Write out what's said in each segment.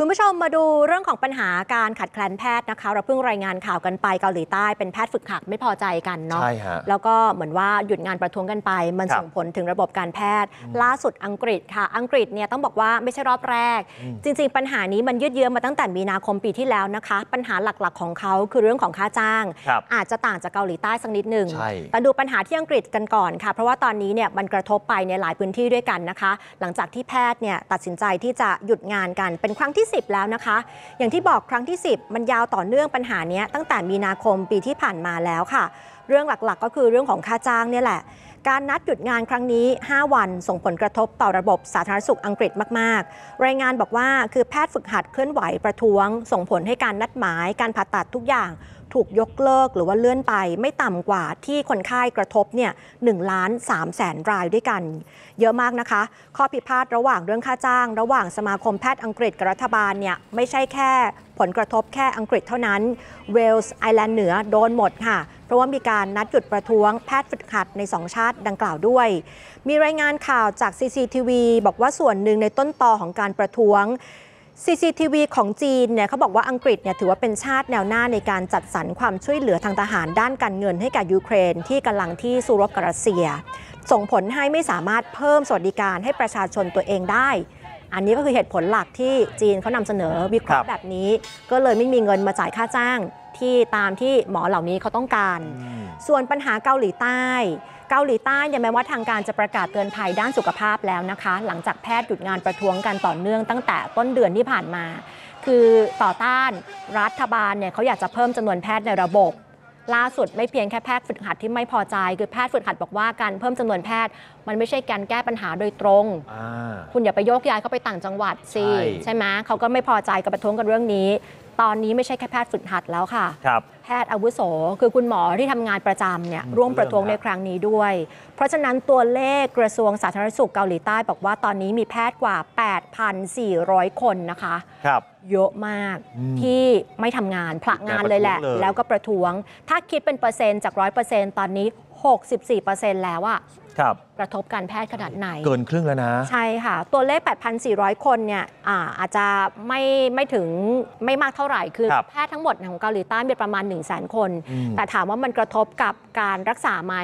คุณผู้ชมมาดูเรื่องของปัญหาการขาดแคลนแพทย์นะคะ เราเพิ่งรายงานข่าวกันไปเกาหลีใต้เป็นแพทย์ฝึกหัดไม่พอใจกันเนาะใช่ฮะแล้วก็เหมือนว่าหยุดงานประท้วงกันไป มันส่งผลถึงระบบการแพทย์ ล่าสุดอังกฤษค่ะ อังกฤษเนี่ยต้องบอกว่าไม่ใช่รอบแรก จริงๆ ปัญหานี้มันยืดเยื้อมาตั้งแต่มีนาคมปีที่แล้วนะคะ ปัญหาหลักๆของเขาคือเรื่องของค่าจ้าง อาจจะต่างจากเกาหลีใต้สักนิดหนึ่งแต่ดูปัญหาที่อังกฤษกันก่อนค่ะ เพราะว่าตอนนี้เนี่ยมันกระทบไปในหลายพื้นที่ด้วยกันนะคะ หลังจากที่แพทย์เนี่ยตัดสินใจที่จะหยุดงานกันเป็นครั้งที่10 แล้วนะคะ อย่างที่บอกครั้งที่ 10 มันยาวต่อเนื่องปัญหานี้ ตั้งแต่มีนาคมปีที่ผ่านมาแล้วค่ะ เรื่องหลักๆก็คือเรื่องของค่าจ้างเนี่ยแหละการนัดหยุดงานครั้งนี้ 5 วันส่งผลกระทบต่อระบบสาธารณสุขอังกฤษมาก ๆ รายงานบอกว่าคือแพทย์ฝึกหัดเคลื่อนไหวประท้วง ส่งผลให้การนัดหมายการผ่าตัดทุกอย่าง ถูกยกเลิกหรือว่าเลื่อนไปไม่ต่ำกว่าที่คนไข้กระทบเนี่ยหนึ่งล้านสามแสนรายด้วยกัน เยอะมากนะคะ ข้อพิพาทระหว่างเรื่องค่าจ้าง ระหว่างสมาคมแพทย์อังกฤษกับรัฐบาลเนี่ยไม่ใช่แค่ผลกระทบแค่อังกฤษเท่านั้นเวลส์ไอร์แลนด์เหนือ โดนหมดค่ะเพราะว่ามีการนัดหยุดประท้วงแพทย์ฝึกหัดใน 2 ชาติดังกล่าวด้วย มีรายงานข่าวจาก CCTV บอกว่าส่วนหนึ่งในต้นตอของการประท้วง CCTV ของจีนเนี่ยเขาบอกว่าอังกฤษเนี่ยถือว่าเป็นชาติแนวหน้าในการจัดสรรความช่วยเหลือทางทหารด้านการเงินให้กับยูเครน ที่กำลังที่สู้รบกับรัสเซีย ส่งผลให้ไม่สามารถเพิ่มสวัสดิการให้ประชาชนตัวเองได้อันนี้ก็คือเหตุผลหลักที่จีนเขานำเสนอวิเคราะห์แบบนี้ ก็เลยไม่มีเงินมาจ่ายค่าจ้างที่ตามที่หมอเหล่านี้เขาต้องการ ส่วนปัญหาเกาหลีใต้เกาหลีใต้ยังแม้ว่าทางการจะประกาศเตือนภัยด้านสุขภาพแล้วนะคะ หลังจากแพทย์หยุดงานประท้วงกันต่อเนื่องตั้งแต่ต้นเดือนที่ผ่านมา คือต่อต้านรัฐบาลเนี่ยเขาอยากจะเพิ่มจำนวนแพทย์ในระบบล่าสุดไม่เพียงแค่แพทย์ฝึกหัดที่ไม่พอใจ คือแพทย์ฝึกหัดบอกว่าการเพิ่มจำนวนแพทย์ มันไม่ใช่การแก้ปัญหาโดยตรง คุณอย่าไปโยกย้ายเขาไปต่างจังหวัดสิใช่ไหมเขาก็ไม่พอใจกับประท้วงกันเรื่องนี้ตอนนี้ไม่ใช่แค่แพทย์ฝึกหัดแล้วค่ะครับแพทย์อาวุโส คือคุณหมอที่ทำงานประจำเนี่ยร่วมประท้วงในครั้งนี้ด้วย เพราะฉะนั้นตัวเลขกระทรวงสาธารณสุขเกาหลีใต้ บอกว่าตอนนี้มีแพทย์กว่า 8,400 คนนะคะ ครับ เยอะมากมที่ไม่ทำงานผละงานเลยแหละ แล้วก็ประท้วง ถ้าคิดเป็นเปอร์เซ็นต์จากร้อเปอร์เซ็นต์ตอนนี้64%แล้วอะครับกระทบการแพทย์ขนาดไหน เกินครึ่งแล้วนะ ใช่ค่ะ ตัวเลข 8,400 คนเนี่ยอาอาจจะไม่ไม่ถึงไม่มากเท่าไหร่คือคแพทย์ทั้งหมดของเกาหลีใต้มีประมาณ 1 0 0 0 0สนคน แต่ถามว่ามันกระทบกับการรักษาไหม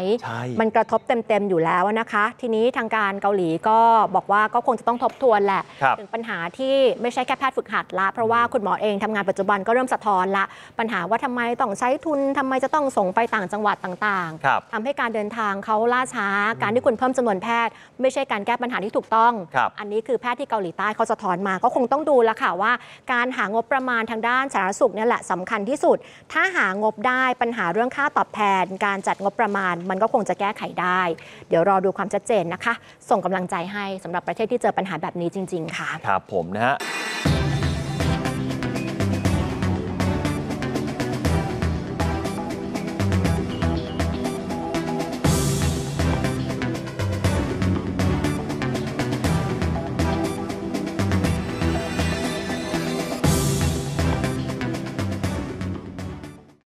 มันกระทบเต็ม ๆ อยู่แล้วนะคะ ทีนี้ทางการเกาหลีก็บอกว่าก็คงจะต้องทบทวนแหละถึงปัญหาที่ไม่ใช่แค่แพทย์ฝึกหัดละเพราะว่าคุณหมอเองทำงานปัจจุบันก็เริ่มสะท้อนละปัญหาว่าทำไมต้องใช้ทุนทำไมจะต้องส่งไปต่างจังหวัดต่างๆทำให้การเดินทางเขาล่าช้าการที่คุณเพิ่มจำนวนแพทย์ ไม่ใช่การแก้ปัญหาที่ถูกต้อง อันนี้คือแพทย์ที่เกาหลีใต้เขาจะถอนมาก็คงต้องดูแล้วค่ะว่า การหางบประมาณทางด้านสาธารณสุขนี่แหละสำคัญที่สุด ถ้าหางบได้ปัญหาเรื่องค่าตอบแทน การจัดงบประมาณ มันก็คงจะแก้ไขได้เดี๋ยวรอดูความชัดเจนนะคะ ส่งกำลังใจให้สำหรับประเทศที่เจอปัญหาแบบนี้จริง ๆค่ะครับผมนะฮะ